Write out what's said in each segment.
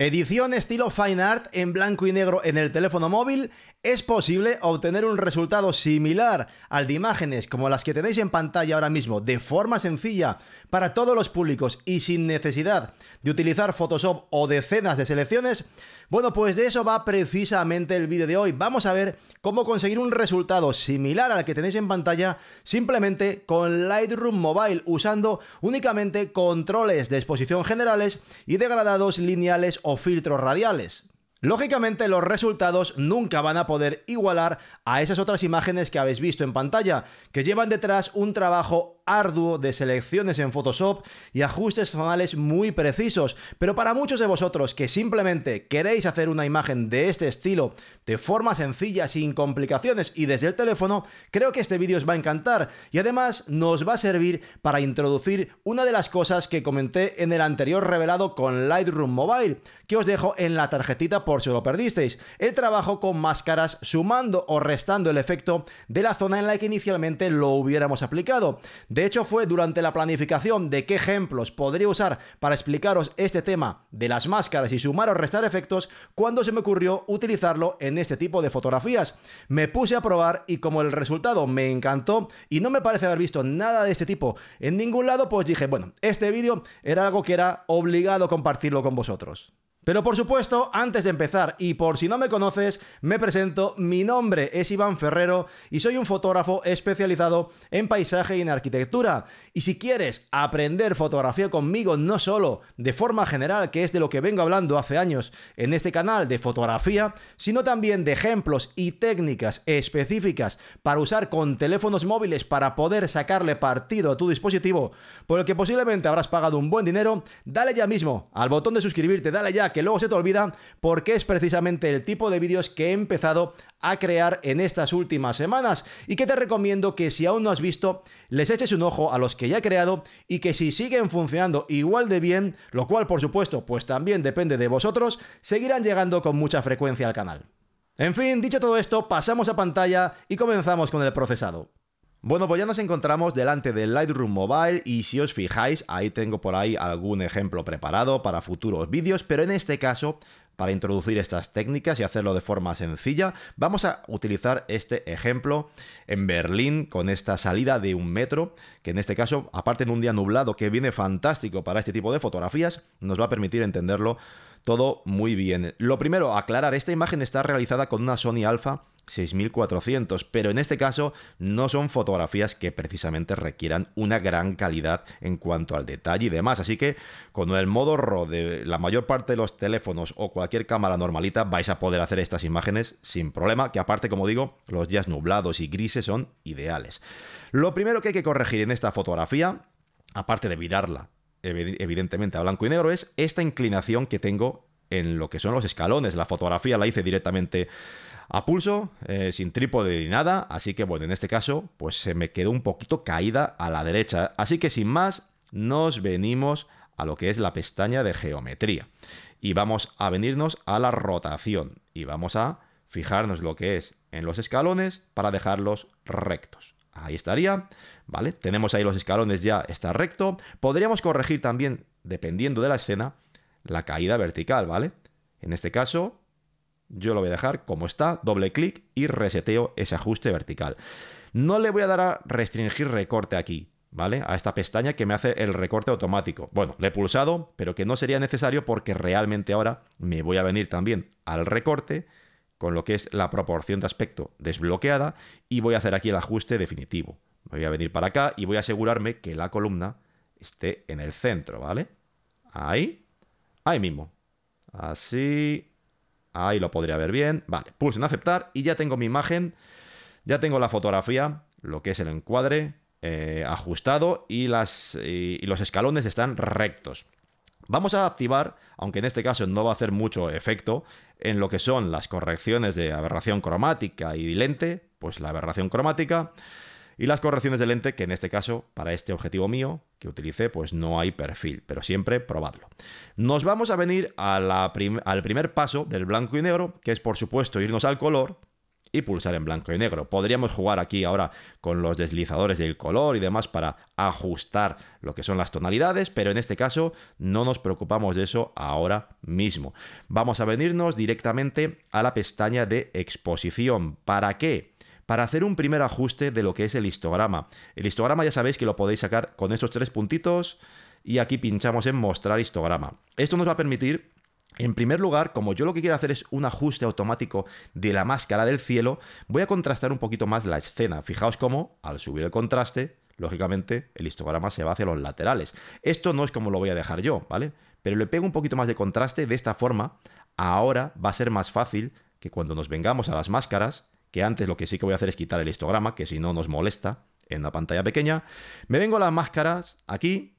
Edición estilo Fine Art en blanco y negro en el teléfono móvil, es posible obtener un resultado similar al de imágenes como las que tenéis en pantalla ahora mismo, de forma sencilla, para todos los públicos y sin necesidad de utilizar Photoshop o decenas de selecciones, bueno, pues de eso va precisamente el vídeo de hoy. Vamos a ver cómo conseguir un resultado similar al que tenéis en pantalla simplemente con Lightroom Mobile, usando únicamente controles de exposición generales y degradados lineales o filtros radiales. Lógicamente los resultados nunca van a poder igualar a esas otras imágenes que habéis visto en pantalla, que llevan detrás un trabajo arduo de selecciones en Photoshop y ajustes zonales muy precisos, pero para muchos de vosotros que simplemente queréis hacer una imagen de este estilo de forma sencilla, sin complicaciones y desde el teléfono, creo que este vídeo os va a encantar y además nos va a servir para introducir una de las cosas que comenté en el anterior revelado con Lightroom Mobile, que os dejo en la tarjetita por si lo perdisteis, el trabajo con máscaras sumando o restando el efecto de la zona en la que inicialmente lo hubiéramos aplicado. De hecho, fue durante la planificación de qué ejemplos podría usar para explicaros este tema de las máscaras y sumar o restar efectos cuando se me ocurrió utilizarlo en este tipo de fotografías. Me puse a probar y como el resultado me encantó y no me parece haber visto nada de este tipo en ningún lado, pues dije, bueno, este vídeo era algo que era obligado compartirlo con vosotros. Pero por supuesto, antes de empezar, y por si no me conoces, me presento, mi nombre es Iván Ferrero y soy un fotógrafo especializado en paisaje y en arquitectura. Y si quieres aprender fotografía conmigo, no solo de forma general, que es de lo que vengo hablando hace años en este canal de fotografía, sino también de ejemplos y técnicas específicas para usar con teléfonos móviles para poder sacarle partido a tu dispositivo, por el que posiblemente habrás pagado un buen dinero, dale ya mismo al botón de suscribirte, dale ya que luego se te olvida porque es precisamente el tipo de vídeos que he empezado a crear en estas últimas semanas y que te recomiendo que si aún no has visto les eches un ojo a los que ya he creado y que si siguen funcionando igual de bien, lo cual por supuesto pues también depende de vosotros, seguirán llegando con mucha frecuencia al canal. En fin, dicho todo esto, pasamos a pantalla y comenzamos con el procesado. Bueno, pues ya nos encontramos delante del Lightroom Mobile y si os fijáis, ahí tengo por ahí algún ejemplo preparado para futuros vídeos, pero en este caso, para introducir estas técnicas y hacerlo de forma sencilla, vamos a utilizar este ejemplo en Berlín con esta salida de un metro, que en este caso, aparte de un día nublado que viene fantástico para este tipo de fotografías, nos va a permitir entenderlo todo muy bien. Lo primero, aclarar, esta imagen está realizada con una Sony Alpha 6400, pero en este caso no son fotografías que precisamente requieran una gran calidad en cuanto al detalle y demás, así que con el modo RAW de la mayor parte de los teléfonos o cualquier cámara normalita vais a poder hacer estas imágenes sin problema, que aparte como digo, los días nublados y grises son ideales. Lo primero que hay que corregir en esta fotografía, aparte de virarla evidentemente a blanco y negro, es esta inclinación que tengo en lo que son los escalones. La fotografía la hice directamente a pulso, eh, sin trípode ni nada, así que bueno, en este caso, pues se me quedó un poquito caída a la derecha. Así que sin más, nos venimos a lo que es la pestaña de geometría. Y vamos a venirnos a la rotación. Y vamos a fijarnos lo que es en los escalones para dejarlos rectos. Ahí estaría, ¿vale? Tenemos ahí los escalones ya, está recto. Podríamos corregir también, dependiendo de la escena, la caída vertical, ¿vale? En este caso, yo lo voy a dejar como está, doble clic y reseteo ese ajuste vertical. No le voy a dar a restringir recorte aquí, ¿vale? A esta pestaña que me hace el recorte automático. Bueno, le he pulsado, pero que no sería necesario porque realmente ahora me voy a venir también al recorte con lo que es la proporción de aspecto desbloqueada y voy a hacer aquí el ajuste definitivo. Me voy a venir para acá y voy a asegurarme que la columna esté en el centro, ¿vale? Ahí, ahí mismo. Así, Ahí lo podría ver bien. Vale, pulso en aceptar y ya tengo mi imagen, ya tengo la fotografía, lo que es el encuadre eh, ajustado y, las, y los escalones están rectos. Vamos a activar, aunque en este caso no va a hacer mucho efecto, en lo que son las correcciones de aberración cromática y lente, pues la aberración cromática. Y las correcciones de lente, que en este caso, para este objetivo mío que utilicé, pues no hay perfil, pero siempre probadlo. Nos vamos a venir al primer paso del blanco y negro, que es por supuesto irnos al color, y pulsar en blanco y negro. Podríamos jugar aquí ahora con los deslizadores del color y demás para ajustar lo que son las tonalidades, pero en este caso no nos preocupamos de eso ahora mismo. Vamos a venirnos directamente a la pestaña de exposición. ¿Para qué? para hacer un primer ajuste de lo que es el histograma. El histograma ya sabéis que lo podéis sacar con estos tres puntitos y aquí pinchamos en mostrar histograma. Esto nos va a permitir en primer lugar, como yo lo que quiero hacer es un ajuste automático de la máscara del cielo, voy a contrastar un poquito más la escena. Fijaos cómo, al subir el contraste, lógicamente el histograma se va hacia los laterales. Esto no es como lo voy a dejar yo, ¿vale? Pero le pego un poquito más de contraste, de esta forma, ahora va a ser más fácil que cuando nos vengamos a las máscaras, que antes lo que sí que voy a hacer es quitar el histograma, que si no nos molesta en la pantalla pequeña. Me vengo a las máscaras aquí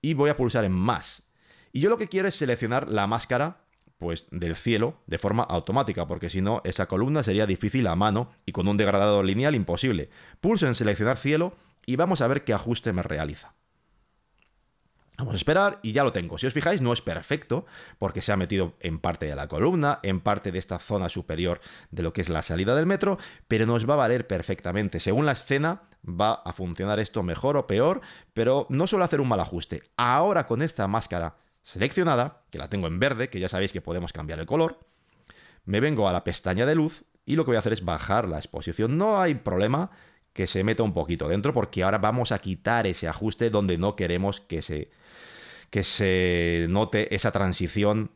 y voy a pulsar en más. Y yo lo que quiero es seleccionar la máscara pues del cielo de forma automática, porque si no esa columna sería difícil a mano y con un degradado lineal imposible. Pulso en seleccionar cielo y vamos a ver qué ajuste me realiza. Vamos a esperar y ya lo tengo. Si os fijáis, no es perfecto porque se ha metido en parte de la columna, en parte de esta zona superior de lo que es la salida del metro, pero nos va a valer perfectamente. Según la escena, va a funcionar esto mejor o peor, pero no suelo hacer un mal ajuste. Ahora con esta máscara seleccionada, que la tengo en verde, que ya sabéis que podemos cambiar el color, me vengo a la pestaña de luz y lo que voy a hacer es bajar la exposición. No hay problema que se meta un poquito dentro porque ahora vamos a quitar ese ajuste donde no queremos que se que se note esa transición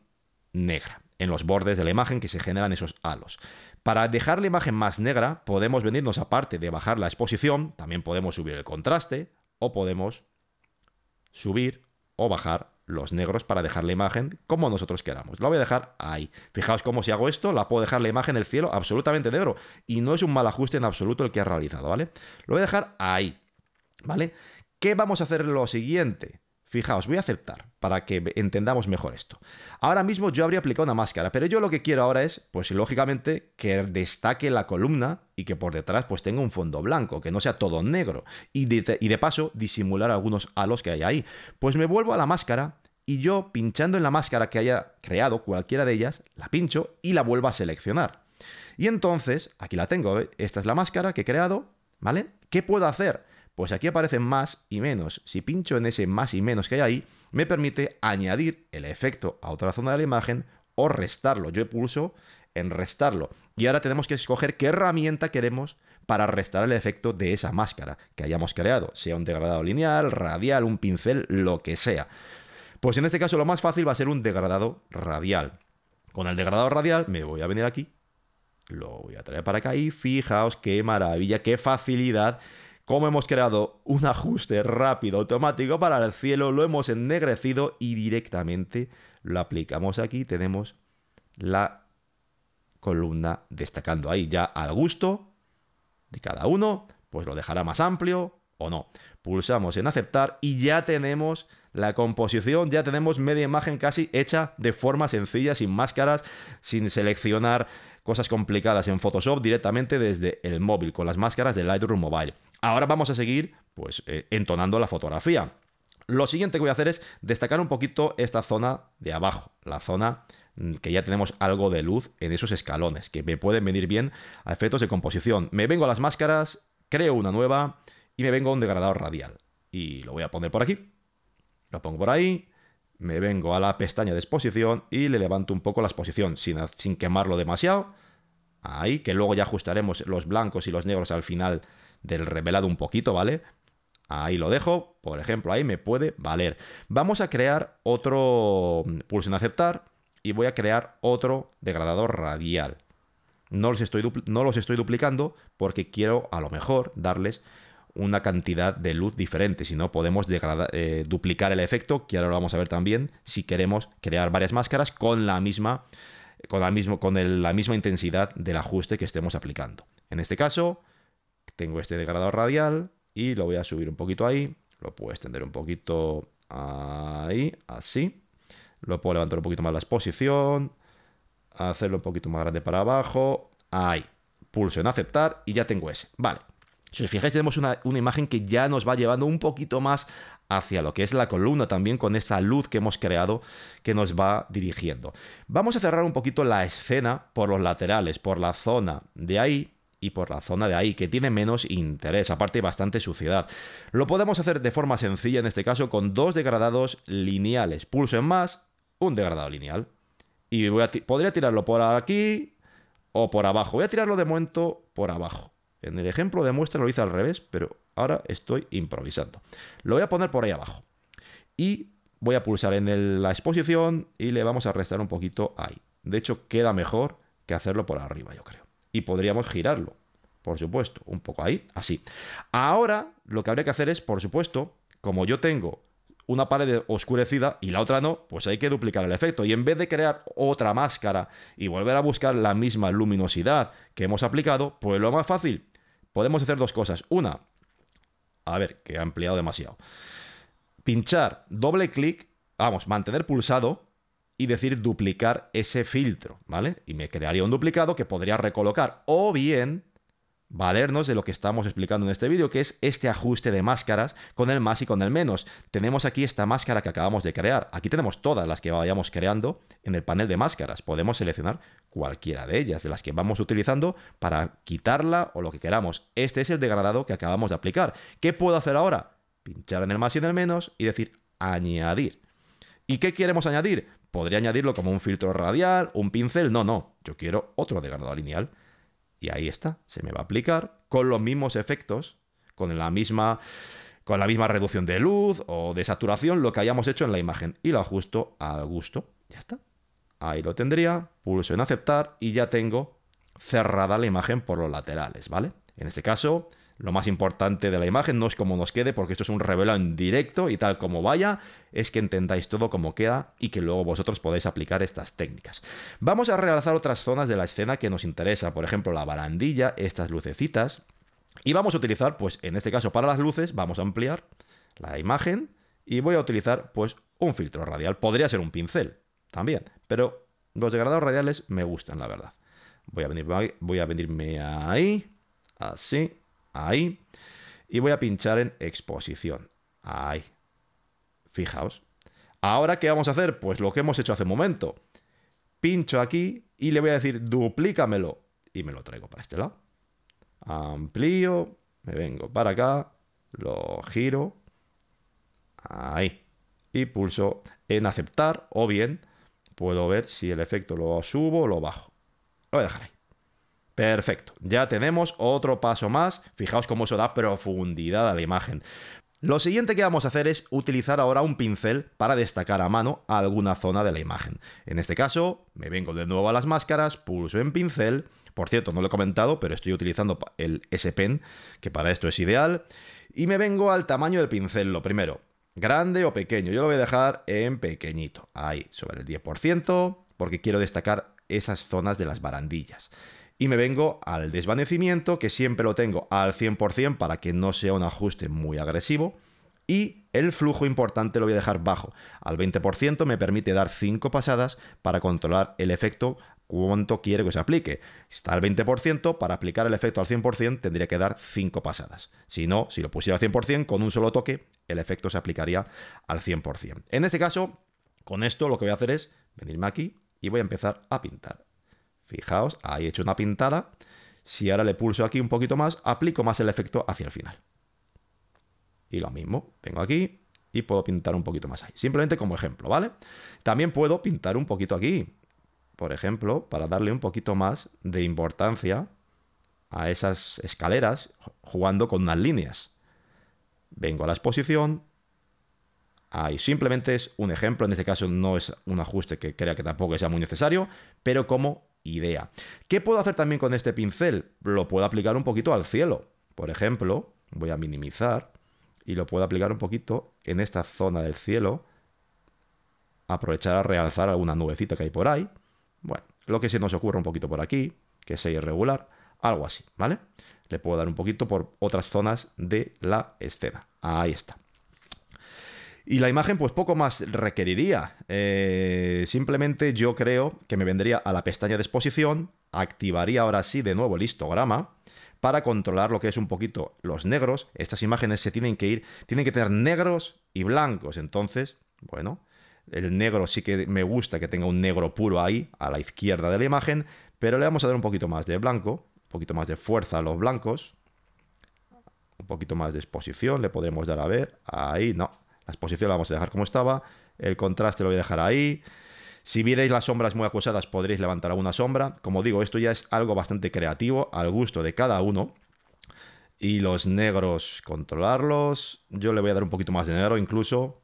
negra en los bordes de la imagen que se generan esos halos. Para dejar la imagen más negra podemos venirnos aparte de bajar la exposición, también podemos subir el contraste o podemos subir o bajar los negros para dejar la imagen como nosotros queramos. Lo voy a dejar ahí. Fijaos cómo si hago esto, la puedo dejar la imagen del cielo absolutamente negro y no es un mal ajuste en absoluto el que ha realizado, ¿vale? Lo voy a dejar ahí, ¿vale? ¿Qué vamos a hacer lo siguiente? Fijaos, voy a aceptar para que entendamos mejor esto. Ahora mismo yo habría aplicado una máscara, pero yo lo que quiero ahora es, pues lógicamente, que destaque la columna y que por detrás pues tenga un fondo blanco, que no sea todo negro. Y de, paso, disimular algunos halos que hay ahí. Pues me vuelvo a la máscara y yo, pinchando en la máscara que haya creado cualquiera de ellas, la pincho y la vuelvo a seleccionar. Y entonces, aquí la tengo, ¿eh? esta es la máscara que he creado, ¿vale? ¿Qué puedo hacer? Pues aquí aparecen más y menos. Si pincho en ese más y menos que hay ahí, me permite añadir el efecto a otra zona de la imagen o restarlo. Yo pulso en restarlo. Y ahora tenemos que escoger qué herramienta queremos para restar el efecto de esa máscara que hayamos creado, sea un degradado lineal, radial, un pincel, lo que sea. Pues en este caso lo más fácil va a ser un degradado radial. Con el degradado radial me voy a venir aquí, lo voy a traer para acá y fijaos qué maravilla, qué facilidad como hemos creado un ajuste rápido automático para el cielo, lo hemos ennegrecido y directamente lo aplicamos aquí. Tenemos la columna destacando ahí ya al gusto de cada uno, pues lo dejará más amplio o no. Pulsamos en aceptar y ya tenemos la composición, ya tenemos media imagen casi hecha de forma sencilla, sin máscaras, sin seleccionar cosas complicadas en Photoshop directamente desde el móvil, con las máscaras de Lightroom Mobile. Ahora vamos a seguir pues eh, entonando la fotografía. Lo siguiente que voy a hacer es destacar un poquito esta zona de abajo, la zona mm, que ya tenemos algo de luz en esos escalones, que me pueden venir bien a efectos de composición. Me vengo a las máscaras, creo una nueva y me vengo a un degradador radial. Y lo voy a poner por aquí. Lo pongo por ahí, me vengo a la pestaña de exposición y le levanto un poco la exposición sin, sin quemarlo demasiado. Ahí, que luego ya ajustaremos los blancos y los negros al final del revelado un poquito, ¿vale? Ahí lo dejo, por ejemplo, ahí me puede valer. Vamos a crear otro, pulso en aceptar y voy a crear otro degradador radial. No los, estoy no los estoy duplicando porque quiero a lo mejor darles una cantidad de luz diferente, si no podemos eh, duplicar el efecto, que ahora lo vamos a ver también, si queremos crear varias máscaras con la misma, con la mismo, con la misma intensidad del ajuste que estemos aplicando. En este caso, tengo este degradador radial y lo voy a subir un poquito ahí, lo puedo extender un poquito ahí, así, lo puedo levantar un poquito más la exposición, hacerlo un poquito más grande para abajo, ahí, pulso en aceptar y ya tengo ese, vale. Si os fijáis, tenemos una, imagen que ya nos va llevando un poquito más hacia lo que es la columna, también con esa luz que hemos creado que nos va dirigiendo. Vamos a cerrar un poquito la escena por los laterales, por la zona de ahí y por la zona de ahí, que tiene menos interés, aparte bastante suciedad. Lo podemos hacer de forma sencilla, en este caso, con dos degradados lineales. Pulso en más, un degradado lineal. Y voy podría tirarlo por aquí o por abajo. Voy a tirarlo de momento por abajo. En el ejemplo de muestra lo hice al revés, pero ahora estoy improvisando. Lo voy a poner por ahí abajo. Y voy a pulsar en la exposición y le vamos a restar un poquito ahí. De hecho, queda mejor que hacerlo por arriba, yo creo. Y podríamos girarlo, por supuesto, un poco ahí, así. Ahora lo que habría que hacer es, por supuesto, como yo tengo una pared oscurecida y la otra no, pues hay que duplicar el efecto. Y en vez de crear otra máscara y volver a buscar la misma luminosidad que hemos aplicado, pues lo más fácil, podemos hacer dos cosas. Una, a ver, que ha ampliado demasiado. Pinchar doble clic, vamos, mantener pulsado y decir duplicar ese filtro, ¿vale? Y me crearía un duplicado que podría recolocar. O bien valernos de lo que estamos explicando en este vídeo, que es este ajuste de máscaras con el más y con el menos. Tenemos aquí esta máscara que acabamos de crear. Aquí tenemos todas las que vayamos creando en el panel de máscaras. Podemos seleccionar cualquiera de ellas, de las que vamos utilizando para quitarla o lo que queramos. Este es el degradado que acabamos de aplicar. ¿Qué puedo hacer ahora? Pinchar en el más y en el menos y decir añadir. ¿Y qué queremos añadir? Podría añadirlo como un filtro radial, un pincel. No, no. Yo quiero otro degradado lineal. Y ahí está, se me va a aplicar con los mismos efectos, con la misma con la misma reducción de luz o de saturación, lo que hayamos hecho en la imagen. Y lo ajusto al gusto. Ya está. Ahí lo tendría, pulso en aceptar y ya tengo cerrada la imagen por los laterales, ¿vale? En este caso, lo más importante de la imagen no es cómo nos quede, porque esto es un en directo y tal como vaya, es que entendáis todo como queda y que luego vosotros podéis aplicar estas técnicas. Vamos a realizar otras zonas de la escena que nos interesa, por ejemplo la barandilla, estas lucecitas, y vamos a utilizar, pues en este caso para las luces, vamos a ampliar la imagen y voy a utilizar pues un filtro radial. Podría ser un pincel también, pero los degradados radiales me gustan, la verdad. Voy a, venir, voy a venirme ahí, así, Ahí. Y voy a pinchar en exposición. Ahí. Fijaos. Ahora, ¿qué vamos a hacer? Pues lo que hemos hecho hace un momento. Pincho aquí y le voy a decir duplícamelo. Y me lo traigo para este lado. Amplío. Me vengo para acá. Lo giro. Ahí. Y pulso en aceptar o bien puedo ver si el efecto lo subo o lo bajo. Lo voy a dejar ahí. Perfecto, ya tenemos otro paso más. Fijaos cómo eso da profundidad a la imagen. Lo siguiente que vamos a hacer es utilizar ahora un pincel para destacar a mano alguna zona de la imagen. En este caso, me vengo de nuevo a las máscaras, pulso en pincel. Por cierto, no lo he comentado, pero estoy utilizando el S-Pen, que para esto es ideal. Y me vengo al tamaño del pincel, lo primero. Grande o pequeño, yo lo voy a dejar en pequeñito, ahí, sobre el 10%, porque quiero destacar esas zonas de las barandillas y me vengo al desvanecimiento, que siempre lo tengo al 100% para que no sea un ajuste muy agresivo. Y el flujo importante lo voy a dejar bajo. Al 20% me permite dar 5 pasadas para controlar el efecto cuánto quiero que se aplique. está al 20%, para aplicar el efecto al 100% tendría que dar 5 pasadas. Si no, si lo pusiera al 100%, con un solo toque, el efecto se aplicaría al 100%. En este caso, con esto lo que voy a hacer es venirme aquí y voy a empezar a pintar. Fijaos, ahí he hecho una pintada. Si ahora le pulso aquí un poquito más, aplico más el efecto hacia el final. Y lo mismo, vengo aquí y puedo pintar un poquito más ahí. Simplemente como ejemplo, ¿vale? También puedo pintar un poquito aquí. Por ejemplo, para darle un poquito más de importancia a esas escaleras jugando con unas líneas. Vengo a la exposición. Ahí simplemente es un ejemplo, en este caso no es un ajuste que crea que tampoco sea muy necesario, pero como idea. ¿Qué puedo hacer también con este pincel? Lo puedo aplicar un poquito al cielo. Por ejemplo, voy a minimizar y lo puedo aplicar un poquito en esta zona del cielo. Aprovechar a realzar alguna nubecita que hay por ahí. Bueno, lo que se nos ocurre un poquito por aquí, que sea irregular, algo así, ¿vale? Le puedo dar un poquito por otras zonas de la escena. Ahí está. Y la imagen, pues poco más requeriría. Eh, simplemente yo creo que me vendría a la pestaña de exposición, activaría ahora sí de nuevo el histograma para controlar lo que es un poquito los negros. Estas imágenes se tienen que ir, tienen que tener negros y blancos. Entonces, bueno, el negro sí que me gusta que tenga un negro puro ahí, a la izquierda de la imagen, pero le vamos a dar un poquito más de blanco, un poquito más de fuerza a los blancos. Un poquito más de exposición, le podremos dar a ver. Ahí no, la exposición la vamos a dejar como estaba. El contraste lo voy a dejar ahí. Si vierais las sombras muy acusadas, podréis levantar alguna sombra. Como digo, esto ya es algo bastante creativo, al gusto de cada uno. Y los negros, controlarlos. Yo le voy a dar un poquito más de negro, incluso.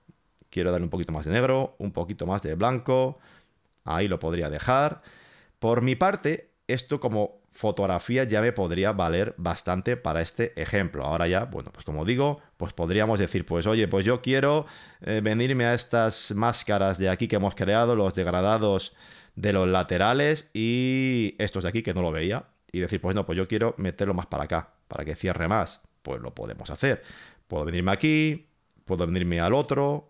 Quiero darle un poquito más de negro, un poquito más de blanco. Ahí lo podría dejar. Por mi parte, esto como fotografía ya me podría valer bastante para este ejemplo. Ahora ya, bueno, pues como digo, pues podríamos decir, pues oye, pues yo quiero eh, venirme a estas máscaras de aquí que hemos creado, los degradados de los laterales y estos de aquí que no lo veía. Y decir, pues no, pues yo quiero meterlo más para acá, para que cierre más. Pues lo podemos hacer. Puedo venirme aquí, puedo venirme al otro.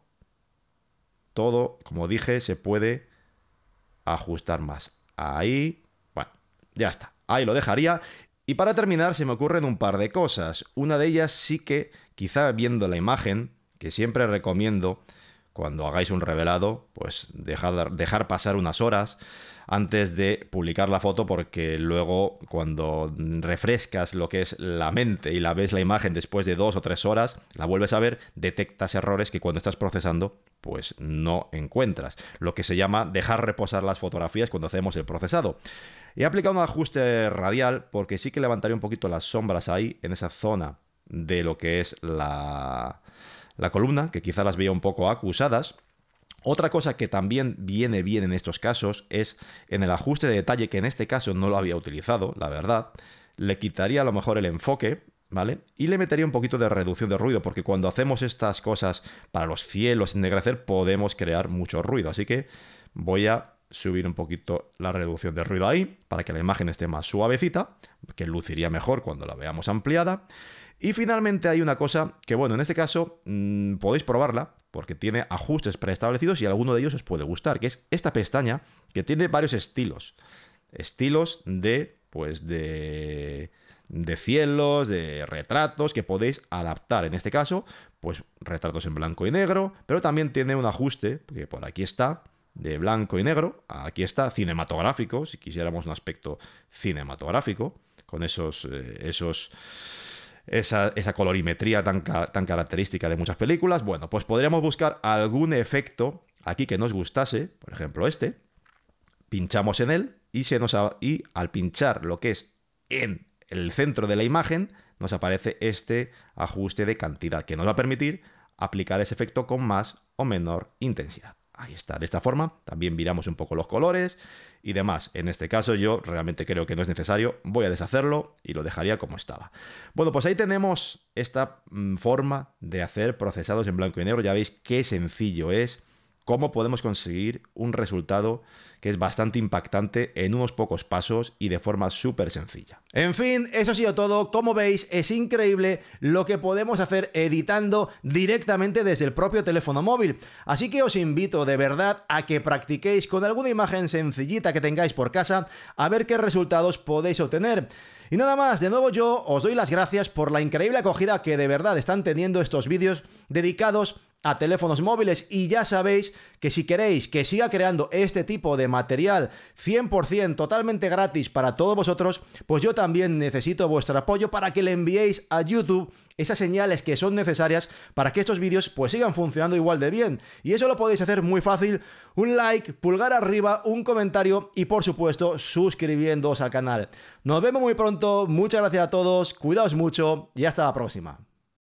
Todo, como dije, se puede ajustar más. Ahí, bueno, ya está ahí lo dejaría. Y para terminar, se me ocurren un par de cosas. Una de ellas sí que, quizá viendo la imagen, que siempre recomiendo, cuando hagáis un revelado, pues dejar, dejar pasar unas horas antes de publicar la foto porque luego cuando refrescas lo que es la mente y la ves la imagen después de dos o tres horas, la vuelves a ver, detectas errores que cuando estás procesando pues no encuentras. Lo que se llama dejar reposar las fotografías cuando hacemos el procesado. He aplicado un ajuste radial porque sí que levantaría un poquito las sombras ahí, en esa zona de lo que es la, la columna, que quizá las veía un poco acusadas. Otra cosa que también viene bien en estos casos es en el ajuste de detalle, que en este caso no lo había utilizado, la verdad, le quitaría a lo mejor el enfoque y le metería un poquito de reducción de ruido, porque cuando hacemos estas cosas para los cielos ennegrecer, podemos crear mucho ruido. Así que voy a subir un poquito la reducción de ruido ahí, para que la imagen esté más suavecita, que luciría mejor cuando la veamos ampliada. Y finalmente hay una cosa que, bueno, en este caso mm, podéis probarla, porque tiene ajustes preestablecidos y alguno de ellos os puede gustar, que es esta pestaña que tiene varios estilos. Estilos de, pues, de de cielos, de retratos que podéis adaptar. En este caso, pues retratos en blanco y negro, pero también tiene un ajuste, que por aquí está, de blanco y negro, aquí está, cinematográfico, si quisiéramos un aspecto cinematográfico, con esos, eh, esos esa, colorimetría tan, característica de muchas películas, bueno, pues podríamos buscar algún efecto aquí que nos gustase, por ejemplo este, pinchamos en él y, se nos, y al pinchar lo que es en el centro de la imagen nos aparece este ajuste de cantidad que nos va a permitir aplicar ese efecto con más o menor intensidad. Ahí está, de esta forma también viramos un poco los colores y demás. En este caso yo realmente creo que no es necesario, voy a deshacerlo y lo dejaría como estaba. Bueno, pues ahí tenemos esta mm, forma de hacer procesados en blanco y negro, ya veis qué sencillo es cómo podemos conseguir un resultado que es bastante impactante en unos pocos pasos y de forma súper sencilla. En fin, eso ha sido todo. Como veis, es increíble lo que podemos hacer editando directamente desde el propio teléfono móvil. Así que os invito de verdad a que practiquéis con alguna imagen sencillita que tengáis por casa a ver qué resultados podéis obtener. Y nada más, de nuevo yo os doy las gracias por la increíble acogida que de verdad están teniendo estos vídeos dedicados a teléfonos móviles y ya sabéis que si queréis que siga creando este tipo de material 100% totalmente gratis para todos vosotros, pues yo también necesito vuestro apoyo para que le enviéis a YouTube esas señales que son necesarias para que estos vídeos pues sigan funcionando igual de bien. Y eso lo podéis hacer muy fácil, un like, pulgar arriba, un comentario y por supuesto suscribiéndoos al canal. Nos vemos muy pronto, muchas gracias a todos, cuidaos mucho y hasta la próxima.